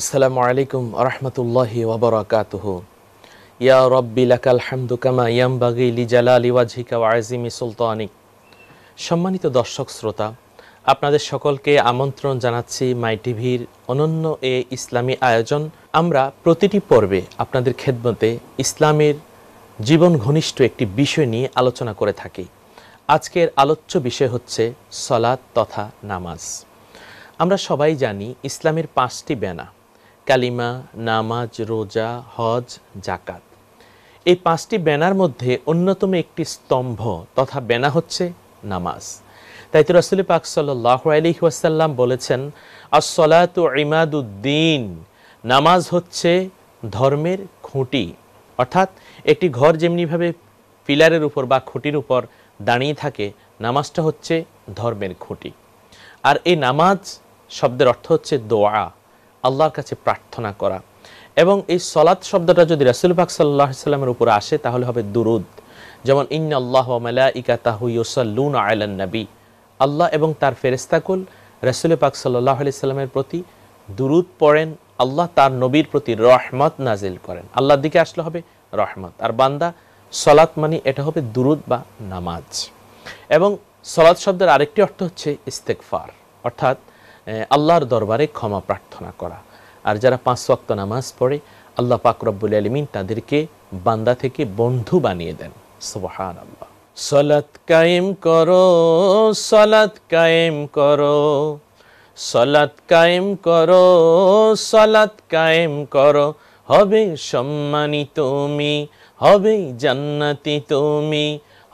আসসালামু আলাইকুম আরহামতুল্লাহি ওবরাকাতুহ ইয়া রব্বি লাকাল হামদু কামা ইয়ামবাগি লিজালালি ওয়াজহিকা ওয়া আজিমি সুলতানিক সম্মানিত দর্শক শ্রোতা আপনাদের সকলকে আমন্ত্রণ জানাচ্ছি মাই টিভির অনন্য এ ইসলামী আয়োজন আমরা প্রতিটি পর্বে আপনাদের খেদমতে ইসলামের জীবন ঘনিষ্ঠ একটি বিষয় নিয়ে আলোচনা করে থাকি আজকের আলোচ্য বিষয় হচ্ছে সলাদ তথা নামাজ আমরা সবাই জানি ইসলামের পাঁচটি ব্যানা কালিমা নামাজ রোজা হজ জাকাত এই পাঁচটি ব্যানার মধ্যে অন্যতম একটি স্তম্ভ তথা ব্যানা হচ্ছে নামাজ তাই তো রসুল পাক সাল্লাহ আলহি ওয়াসাল্লাম বলেছেন আসলাতু ইমাদুদ্দিন নামাজ হচ্ছে ধর্মের খুঁটি অর্থাৎ একটি ঘর যেমনিভাবে পিলারের উপর বা খুঁটির উপর দাঁড়িয়ে থাকে নামাজটা হচ্ছে ধর্মের খুঁটি আর এই নামাজ শব্দের অর্থ হচ্ছে দোয়া আল্লাহর কাছে প্রার্থনা করা এবং এই সলাৎ শব্দটা যদি রাসুল ভাগ সাল্লাহ ইসলামের উপর আসে তাহলে হবে দুরুদ যেমন ইন আল্লাহ মালাইকা তাহু ইউসাল্লুন আয়লান নবী আল্লাহ এবং তার ফেরেস্তাকুল রাসুল পাক সাল্লাহ আলি সাল্লামের প্রতি দুরুদ পড়েন আল্লাহ তার নবীর প্রতি রহমত নাজিল করেন আল্লাহর দিকে আসলে হবে রহমত আর বান্দা সলাৎ মানে এটা হবে দুরুদ বা নামাজ এবং সলাৎ শব্দের আরেকটি অর্থ হচ্ছে ইস্তেকফার অর্থাৎ আল্লাহর দরবারে ক্ষমা প্রার্থনা করা আর যারা পাঁচ শক্ত নামাজ পড়ে আল্লাহ পাক রব্বুল আলমিন তাদেরকে বান্দা থেকে বন্ধু বানিয়ে দেন সোহান আল্লাহ সলাত কায়েম করো সলাত কায়েম করো সলাত কায়েম করো সলাত কায়েম করো হবে সম্মানিত তুমি হবে জান্নাতি তুমি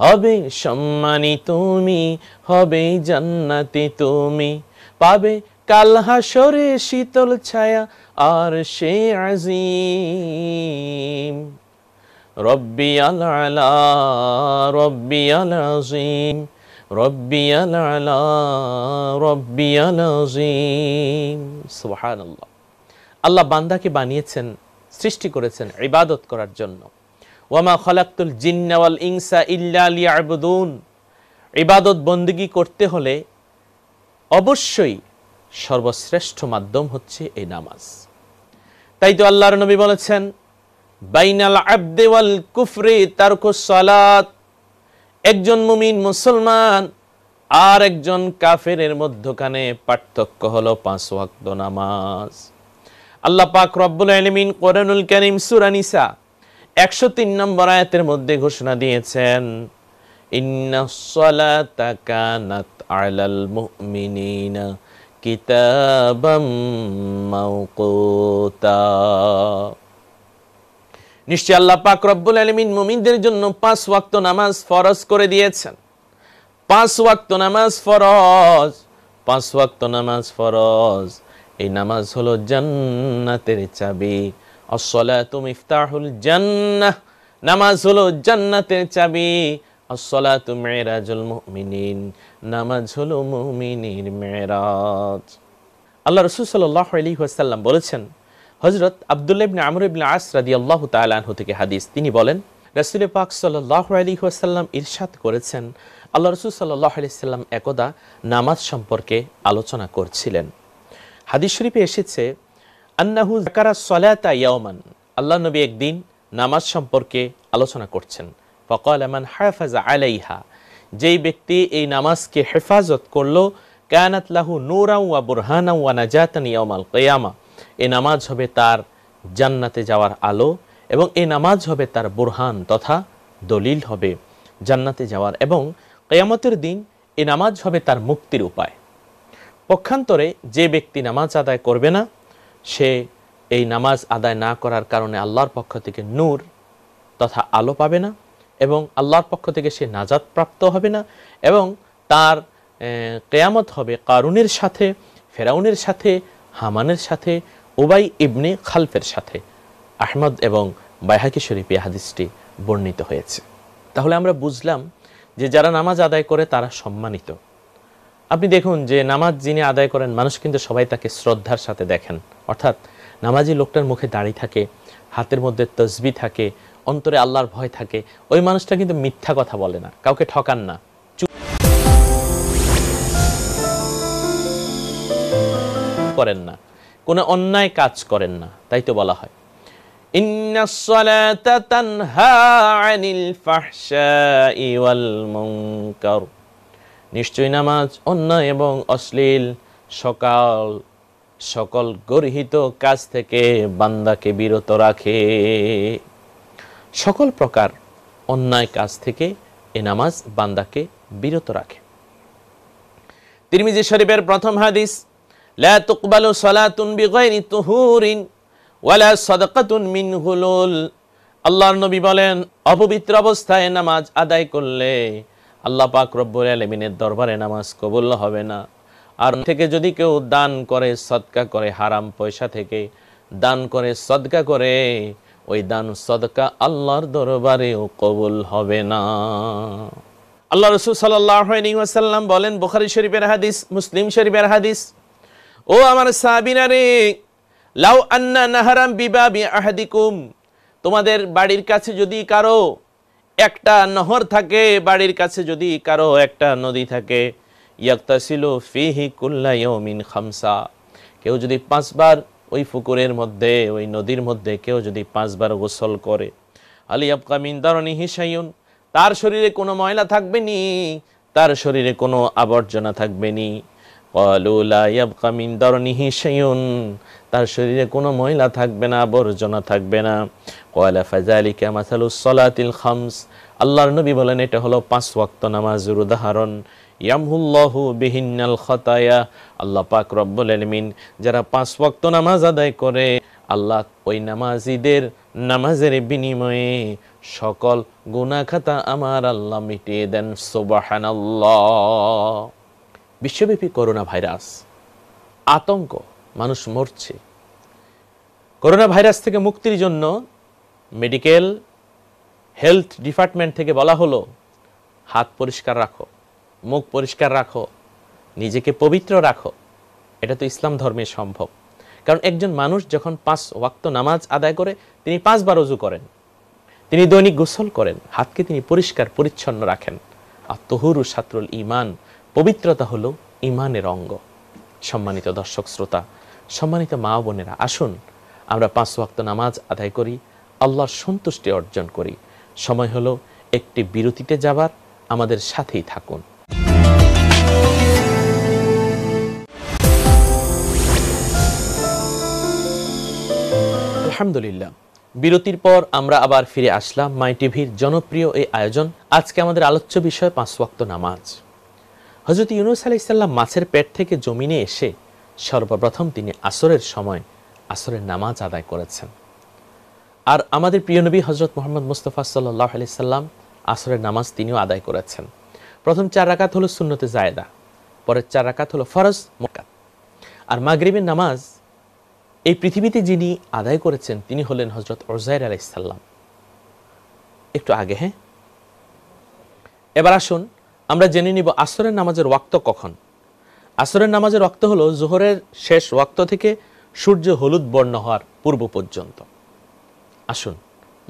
হবে সম্মানি তুমি হবে জান্নাতি তুমি পাবে কালহা সরে শীতল ছায়া আর সে আজিম রব্বি আলা রব্বি আজিম রব্বি আলা রব্বি আজিম সুবহানাল্লাহ আল্লাহ বান্দাকে বানিয়েছেন সৃষ্টি করেছেন ইবাদত করার জন্য ওয়ামা খলাক্তুল জিন্নাওয়াল ইংসা ইল্লা লিয়াবুদুন ইবাদত বন্দিগি করতে হলে অবশ্যই সর্বশ্রেষ্ঠ মাধ্যম হচ্ছে এই নামাজ তাই তো আল্লাহর নবী বলেছেন বাইনাল আব্দে ওয়াল কুফরি তারকুস সালাত একজন মুমিন মুসলমান আর একজন কাফেরের মধ্যখানে পার্থক্য হল পাঁচ ওয়াক্ত নামাজ আল্লাহ পাক রব্বুল আলমিন কোরআনুল করিম সুরানিসা একশো তিন নম্বর আয়াতের মধ্যে ঘোষণা দিয়েছেন কানাত আলাল মুমিনিনা কিতাবাম নিশ্চয় আল্লাহ পাক রব্বুল আলমিন মুমিনদের জন্য পাঁচ ওয়াক্ত নামাজ ফরজ করে দিয়েছেন পাঁচ ওয়াক্ত নামাজ ফরজ পাঁচ ওয়াক্ত নামাজ ফরজ এই নামাজ হলো জান্নাতের চাবি আসসালাতু মিফতাহুল জান্নাহ নামাজ হলো জান্নাতের চাবি আসসালাতু মিরাজুল মুমিনিন নামাজ হলো মুমিনির মিরাজ আল্লাহ রাসূল সাল্লাল্লাহু আলাইহি ওয়াসাল্লাম বলেছেন হজরত আব্দুল্লাহ ইবনে আমর ইবনে আস রাদিয়াল্লাহু তাআলা আনহু থেকে হাদিস তিনি বলেন রাসূল পাক সাল্লাল্লাহু আলাইহি ওয়াসাল্লাম ইরশাদ করেছেন আল্লাহ রাসূল সাল্লাল্লাহু আলাইহি সাল্লাম একদা নামাজ সম্পর্কে আলোচনা করছিলেন হাদিস শরীফে এসেছে আন্নাহু জাকারা সলাতা ইয়ামান আল্লাহ নবী একদিন নামাজ সম্পর্কে আলোচনা করছেন ফকল আমান হাফাজা আলাইহা যেই ব্যক্তি এই নামাজকে হেফাজত করল কায়ানাত লাহু নূরা ওয়া বুরহানা ওয়া নাজাতান ইয়ামাল কেয়ামা এ নামাজ হবে তার জান্নাতে যাওয়ার আলো এবং এ নামাজ হবে তার বুরহান তথা দলিল হবে জান্নাতে যাওয়ার এবং কেয়ামতের দিন এ নামাজ হবে তার মুক্তির উপায় পক্ষান্তরে যে ব্যক্তি নামাজ আদায় করবে না সে এই নামাজ আদায় না করার কারণে আল্লাহর পক্ষ থেকে নূর তথা আলো পাবে না এবং আল্লাহর পক্ষ থেকে সে নাজাদ প্রাপ্ত হবে না এবং তার কেয়ামত হবে কারুনের সাথে ফেরাউনের সাথে হামানের সাথে ওবাই ইবনে খালফের সাথে আহমদ এবং বাইহাকি শরীফ হাদিসটি বর্ণিত হয়েছে তাহলে আমরা বুঝলাম যে যারা নামাজ আদায় করে তারা সম্মানিত আপনি দেখুন যে নামাজ যিনি আদায় করেন মানুষ কিন্তু সবাই তাকে শ্রদ্ধার সাথে দেখেন অর্থাৎ নামাজি লোকটার মুখে দাঁড়িয়ে থাকে হাতের মধ্যে তসবি থাকে অন্তরে আল্লাহর ভয় থাকে ওই মানুষটা কিন্তু মিথ্যা কথা বলে না কাউকে ঠকান না করেন না কোনো অন্যায় কাজ করেন না তাই তো বলা হয় মুনকার নিশ্চয় নামাজ অন্যায় এবং অশ্লীল সকাল সকল গর্হিত কাজ থেকে বান্দাকে বিরত রাখে সকল প্রকার অন্যায় কাজ থেকে এ নামাজ বান্দাকে বিরত রাখে তিরমিজি শরীফের প্রথম হাদিস লা তুকবালু সালাতুন বিগাইরি তুহুরিন ওয়ালা সাদাকাতুন মিন হুলুল আল্লাহর নবী বলেন অপবিত্র অবস্থায় নামাজ আদায় করলে আল্লাহ পাক রব্বর আলমিনের দরবারে নামাজ কবুল হবে না আর থেকে যদি কেউ দান করে সদকা করে হারাম পয়সা থেকে দান করে সদকা করে ওই দান সদকা আল্লাহর দরবারেও কবুল হবে না আল্লাহ রসুল সাল্লাম বলেন বোখারি শরীফের হাদিস মুসলিম শরীফের হাদিস ও আমার সাবিনা রে লাউ আন্না নাহারাম বিবাবি আহাদিকুম তোমাদের বাড়ির কাছে যদি কারো একটা নহর থাকে বাড়ির কাছে যদি কারো একটা নদী থাকে ইয়াক্তাসিলু ফিহি কুল্লায়মিন খামসা কেউ যদি পাঁচবার ওই পুকুরের মধ্যে ওই নদীর মধ্যে কেউ যদি পাঁচবার গোসল করে আলি আবকামিন দারণি হিসাইন তার শরীরে কোনো ময়লা থাকবে নি তার শরীরে কোনো আবর্জনা থাকবে নি কামিন তার শরীরে কোনো মহিলা থাকবে না আবর্জনা থাকবে না কয়লা ফাজালিকা মাসালুসলাতিল খামস আল্লাহর নবী বলেন এটা হলো পাঁচ ওয়াক্ত নামাজের উদাহরণ ইয়ামহুল্লাহু বিহিন্নাল খতায়া আল্লাহ পাক রব্বুল আলমিন যারা পাঁচ ওয়াক্ত নামাজ আদায় করে আল্লাহ ওই নামাজিদের নামাজের বিনিময়ে সকল খাতা আমার আল্লাহ মিটিয়ে দেন আল্লাহ বিশ্বব্যাপী করোনা ভাইরাস আতঙ্ক মানুষ মরছে করোনা ভাইরাস থেকে মুক্তির জন্য মেডিকেল হেলথ ডিপার্টমেন্ট থেকে বলা হলো হাত পরিষ্কার রাখো মুখ পরিষ্কার রাখো নিজেকে পবিত্র রাখো এটা তো ইসলাম ধর্মে সম্ভব কারণ একজন মানুষ যখন পাঁচ ওয়াক্ত নামাজ আদায় করে তিনি পাঁচবার উজু করেন তিনি দৈনিক গোসল করেন হাতকে তিনি পরিষ্কার পরিচ্ছন্ন রাখেন আর তহুরু সাতরুল ইমান পবিত্রতা হলো ইমানের অঙ্গ সম্মানিত দর্শক শ্রোতা সম্মানিত মা বোনেরা আসুন আমরা পাঁচ ওয়াক্ত নামাজ আদায় করি আল্লাহর সন্তুষ্টি অর্জন করি সময় হলো একটি বিরতিতে যাবার আমাদের সাথেই থাকুন আলহামদুলিল্লাহ বিরতির পর আমরা আবার ফিরে আসলাম মাই টিভির জনপ্রিয় এই আয়োজন আজকে আমাদের আলোচ্য বিষয় পাঁচ ওয়াক্ত নামাজ হজরত ইউনুস ইসাল্লাম মাছের পেট থেকে জমিনে এসে সর্বপ্রথম তিনি আসরের সময় আসরের নামাজ আদায় করেছেন আর আমাদের প্রিয় নবী হজরত মোহাম্মদ মুস্তফা সাল্লাহ সাল্লাম আসরের নামাজ তিনিও আদায় করেছেন প্রথম চার রাকাত হলো সুন্নতে জায়দা পরের চার রাকাত হলো ফরজ মকাত আর মাগরিবের নামাজ এই পৃথিবীতে যিনি আদায় করেছেন তিনি হলেন হজরত ওজাইর আলাইসাল্লাম একটু আগে হ্যাঁ এবার আসুন আমরা জেনে নিব আসরের নামাজের ওয়াক্ত কখন আসরের নামাজের ওয়াক্ত হলো জোহরের শেষ ওয়াক্ত থেকে সূর্য হলুদ বর্ণ হওয়ার পূর্ব পর্যন্ত আসুন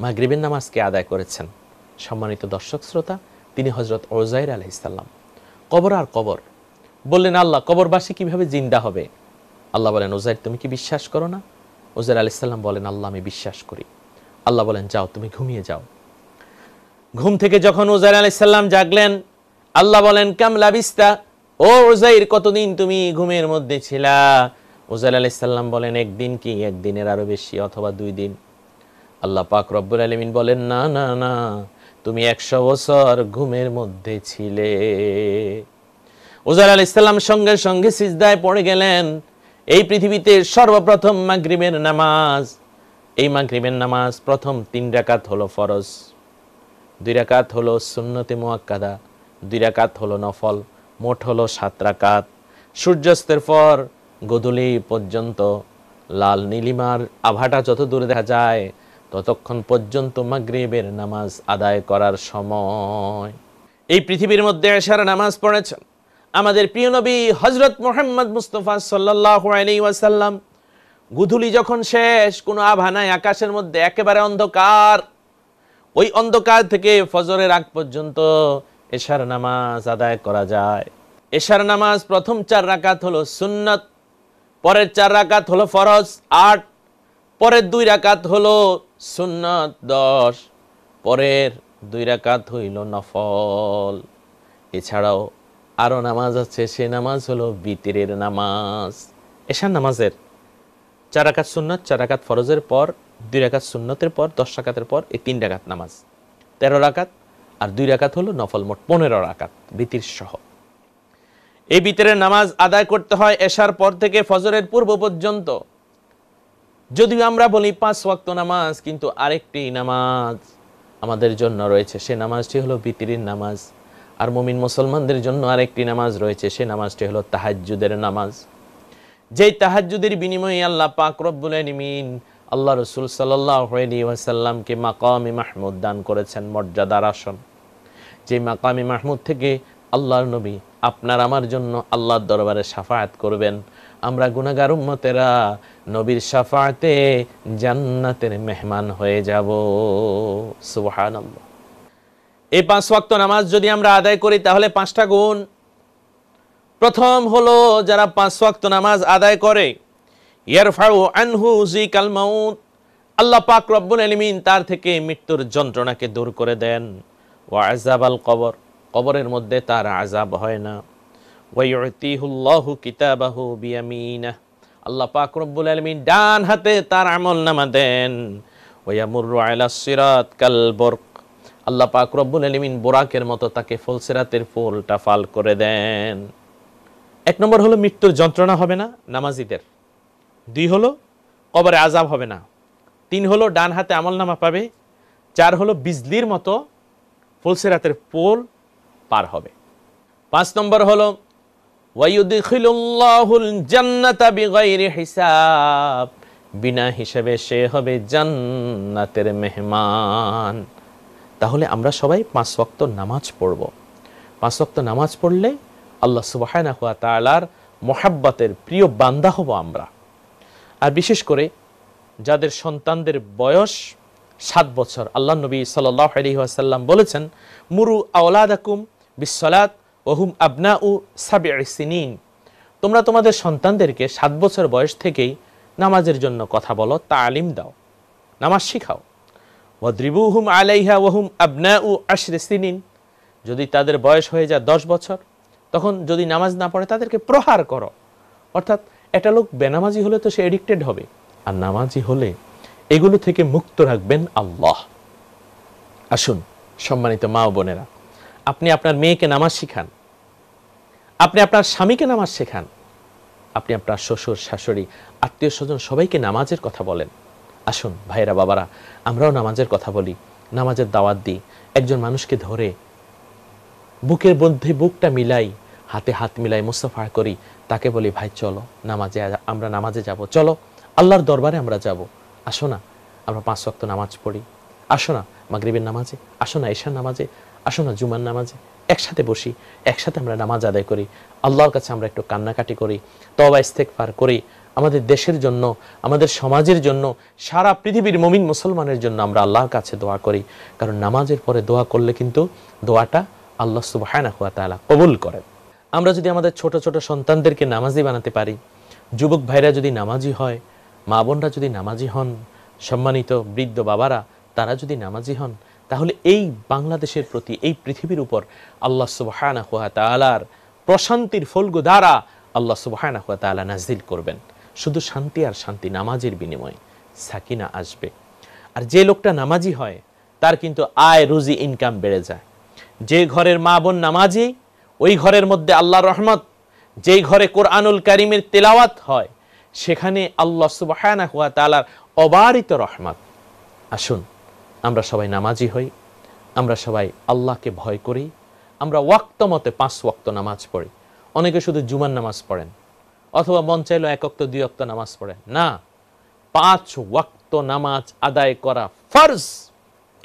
মাগরিবের নামাজকে আদায় করেছেন সম্মানিত দর্শক শ্রোতা তিনি হজরত ওজাইর আলহিসাল্লাম কবর আর কবর বললেন আল্লাহ কবরবাসী কিভাবে জিন্দা হবে আল্লাহ বলেন ওজাইর তুমি কি বিশ্বাস করো না ওজাইর আলাইসাল্লাম বলেন আল্লাহ আমি বিশ্বাস করি আল্লাহ বলেন যাও তুমি ঘুমিয়ে যাও ঘুম থেকে যখন ওজাইর আলাইসাল্লাম জাগলেন আল্লাহ বলেন কাম লাবিস্তা ও ওজাইর কতদিন তুমি ঘুমের মধ্যে ছিলা ওজাইল আলাইসাল্লাম বলেন একদিন কি একদিনের আরও বেশি অথবা দুই দিন আল্লাহ পাক রব্বুল আলমিন বলেন না না না তুমি একশো বছর ঘুমের মধ্যে ছিলে ওজাল আল ইসলাম সঙ্গে সঙ্গে সিজদায় পড়ে গেলেন এই পৃথিবীতে সর্বপ্রথম মাগরিবের নামাজ এই মাগরিবের নামাজ প্রথম তিন রাকাত হলো ফরজ দুই রাকাত হলো সুন্নতে মোয়াক্কাদা দুইরাকাত হলো নফল মোট হলো সাত রাকাত সূর্যাস্তের পর গধূলি পর্যন্ত লাল নীলিমার আভাটা যত দূরে দেখা যায় ততক্ষণ পর্যন্ত মাগরিবের নামাজ আদায় করার সময় এই পৃথিবীর মধ্যে এসার নামাজ পড়েছেন আমাদের প্রিয় নবী হজরত মোহাম্মদ মুস্তফা সাল্লাহ ওয়াসাল্লাম গুধুলি যখন শেষ কোনো আভা নাই আকাশের মধ্যে একেবারে অন্ধকার ওই অন্ধকার থেকে ফজরের আগ পর্যন্ত এশার নামাজ আদায় করা যায় এশার নামাজ প্রথম চার রাকাত হলো সুন্নত পরের চার রাকাত হলো ফরজ আট পরের দুই রাকাত হলো সুন্নত দশ পরের দুই রাকাত হইল নফল এছাড়াও আরও নামাজ আছে সে নামাজ হলো বিতিরের নামাজ এশার নামাজের চার রাকাত সুন্নত চার রাকাত ফরজের পর দুই রাকাত সুন্নতের পর দশ রাকাতের পর এই তিন রাকাত নামাজ তেরো রাকাত আর দুই রাকাত হলো নফল মোট পনেরো রাকাত বিতির সহ এই বিতরের নামাজ আদায় করতে হয় এশার পর থেকে ফজরের পূর্ব পর্যন্ত যদিও আমরা বলি পাঁচ ওয়াক্ত নামাজ কিন্তু আরেকটি নামাজ আমাদের জন্য রয়েছে সে নামাজটি হলো বিতিরির নামাজ আর মুমিন মুসলমানদের জন্য আরেকটি নামাজ রয়েছে সে নামাজটি হলো তাহাজ্জুদের নামাজ যেই তাহাজ্জুদের বিনিময়ে আল্লাহ পাক রব্বুল আলমিন আল্লাহ রসুল সাল্লাহসাল্লামকে মাকামি মাহমুদ দান করেছেন মর্যাদার আসন যে মাকামি মাহমুদ থেকে আল্লাহর নবী আপনার আমার জন্য আল্লাহর দরবারে সাফায়াত করবেন আমরা গুনাগার উম্মতেরা নবীর সাফাতে জান্নাতের মেহমান হয়ে যাব সুহান এই পাঁচ ওয়াক্ত নামাজ যদি আমরা আদায় করি তাহলে পাঁচটা গুণ প্রথম হলো যারা পাঁচ ওয়াক্ত নামাজ আদায় করে ইয়ারফাউ আনহু জি কালমাউত আল্লাহ পাক রব্বুল আলমিন তার থেকে মৃত্যুর যন্ত্রণাকে দূর করে দেন ও আজাব আল কবর কবরের মধ্যে তার আজাব হয় না ওয়াইতিহুল্লাহু কিতাবাহু বিয়ামিনা আল্লাহ পাক রব্বুল আলমিন ডান হাতে তার আমল নামা দেন ওয়ামুরু আলা সিরাত কাল বরক আল্লাহ পাক রব্বুল আলমিন বোরাকের মতো তাকে ফলসেরাতের ফুলটা ফাল করে দেন এক নম্বর হলো মৃত্যুর যন্ত্রণা হবে না নামাজিদের দুই হলো কবরে আজাব হবে না তিন হলো ডান হাতে আমলনামা পাবে চার হলো বিজলির মতো ফুলসেরাতের পোল পার হবে পাঁচ নম্বর হলো হিসাব বিনা হিসাবে সে হবে জান্নাতের মেহমান তাহলে আমরা সবাই পাঁচ ওয়াক্ত নামাজ পড়ব পাঁচ ওয়াক্ত নামাজ পড়লে আল্লাহ সুবাহ মহাব্বাতের প্রিয় বান্দা হব আমরা আর বিশেষ করে যাদের সন্তানদের বয়স সাত বছর আল্লাহ নবী সাল্লাহ আলহিহাসাল্লাম বলেছেন মুরু আওলাদাকুম বিশ্বলাত ওহুম আবনা উ সাবি সিনিন তোমরা তোমাদের সন্তানদেরকে সাত বছর বয়স থেকেই নামাজের জন্য কথা বলো তালিম দাও নামাজ শিখাও হুম আলাইহা ওহুম আবনা উ আশরে সিনিন যদি তাদের বয়স হয়ে যায় দশ বছর তখন যদি নামাজ না পড়ে তাদেরকে প্রহার করো অর্থাৎ একটা লোক বেনামাজি হলে তো সে এডিক্টেড হবে আর নামাজি হলে এগুলো থেকে মুক্ত রাখবেন আল্লাহ আসুন সম্মানিত মা ও বোনেরা আপনি আপনার মেয়েকে নামাজ শিখান আপনি আপনার স্বামীকে নামাজ শেখান আপনি আপনার শ্বশুর শাশুড়ি আত্মীয় স্বজন সবাইকে নামাজের কথা বলেন আসুন ভাইরা বাবারা আমরাও নামাজের কথা বলি নামাজের দাওয়াত দিই একজন মানুষকে ধরে বুকের মধ্যে বুকটা মিলাই হাতে হাত মিলাই মুস্তফা করি তাকে বলি ভাই চলো নামাজে আমরা নামাজে যাব চলো আল্লাহর দরবারে আমরা যাব আসো না আমরা পাঁচ শক্ত নামাজ পড়ি আসো না মাগরিবের নামাজে আসো না এশার নামাজে আসো না জুমার নামাজে একসাথে বসি একসাথে আমরা নামাজ আদায় করি আল্লাহর কাছে আমরা একটু কান্নাকাটি করি তবা পার করি আমাদের দেশের জন্য আমাদের সমাজের জন্য সারা পৃথিবীর মমিন মুসলমানের জন্য আমরা আল্লাহর কাছে দোয়া করি কারণ নামাজের পরে দোয়া করলে কিন্তু দোয়াটা আল্লাহ সুবাহ হুয়া তালা কবুল করেন আমরা যদি আমাদের ছোট ছোট সন্তানদেরকে নামাজি বানাতে পারি যুবক ভাইরা যদি নামাজি হয় মা বোনরা যদি নামাজি হন সম্মানিত বৃদ্ধ বাবারা তারা যদি নামাজি হন তাহলে এই বাংলাদেশের প্রতি এই পৃথিবীর উপর আল্লাহ সুবাহ তালার প্রশান্তির ফলগু দ্বারা আল্লাহ সুবাহ হুয়া তালা নাজিল করবেন শুধু শান্তি আর শান্তি নামাজের বিনিময়ে সাকিনা আসবে আর যে লোকটা নামাজি হয় তার কিন্তু আয় রুজি ইনকাম বেড়ে যায় যে ঘরের মা বোন নামাজি ওই ঘরের মধ্যে আল্লাহ রহমত যেই ঘরে কোরআনুল কারিমের তেলাওয়াত হয় সেখানে আল্লাহ সুবাহ তালার অবারিত রহমত আসুন আমরা সবাই নামাজি হই আমরা সবাই আল্লাহকে ভয় করি আমরা ওয়াক্ত মতে পাঁচ ওয়াক্ত নামাজ পড়ি অনেকে শুধু জুমার নামাজ পড়েন অথবা মন চাইল এক অক্ত দুই অক্ত নামাজ পড়েন না পাঁচ ওয়াক্ত নামাজ আদায় করা ফার্জ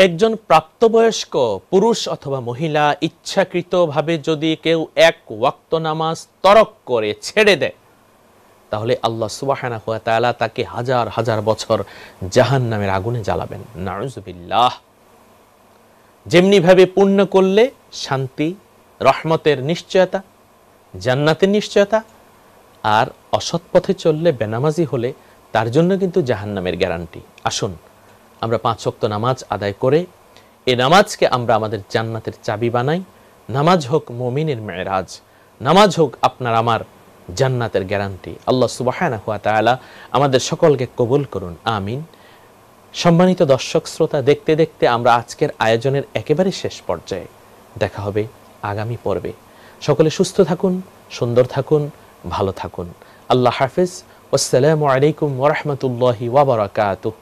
একজন প্রাপ্তবয়স্ক পুরুষ অথবা মহিলা ইচ্ছাকৃতভাবে যদি কেউ এক ওয়াক্ত নামাজ তরক করে ছেড়ে দেয় তাহলে আল্লাহ সুবাহানা হুয়া তালা তাকে হাজার হাজার বছর জাহান নামের আগুনে জ্বালাবেন নারুজবিল্লাহ যেমনিভাবে পূর্ণ করলে শান্তি রহমতের নিশ্চয়তা জান্নাতের নিশ্চয়তা আর অসৎ পথে চললে বেনামাজি হলে তার জন্য কিন্তু জাহান্নামের গ্যারান্টি আসুন আমরা পাঁচ শক্ত নামাজ আদায় করে এ নামাজকে আমরা আমাদের জান্নাতের চাবি বানাই নামাজ হোক মমিনের মেয়েরাজ নামাজ হোক আপনার আমার জান্নাতের গ্যারান্টি আল্লাহ সুবাহানা আমাদের সকলকে কবুল করুন আমিন সম্মানিত দর্শক শ্রোতা দেখতে দেখতে আমরা আজকের আয়োজনের একেবারে শেষ পর্যায়ে দেখা হবে আগামী পর্বে সকলে সুস্থ থাকুন সুন্দর থাকুন ভালো থাকুন আল্লাহ হাফিজ আসসালামু আলাইকুম ওরহমতুল্লাহি ওবরাকাতুহ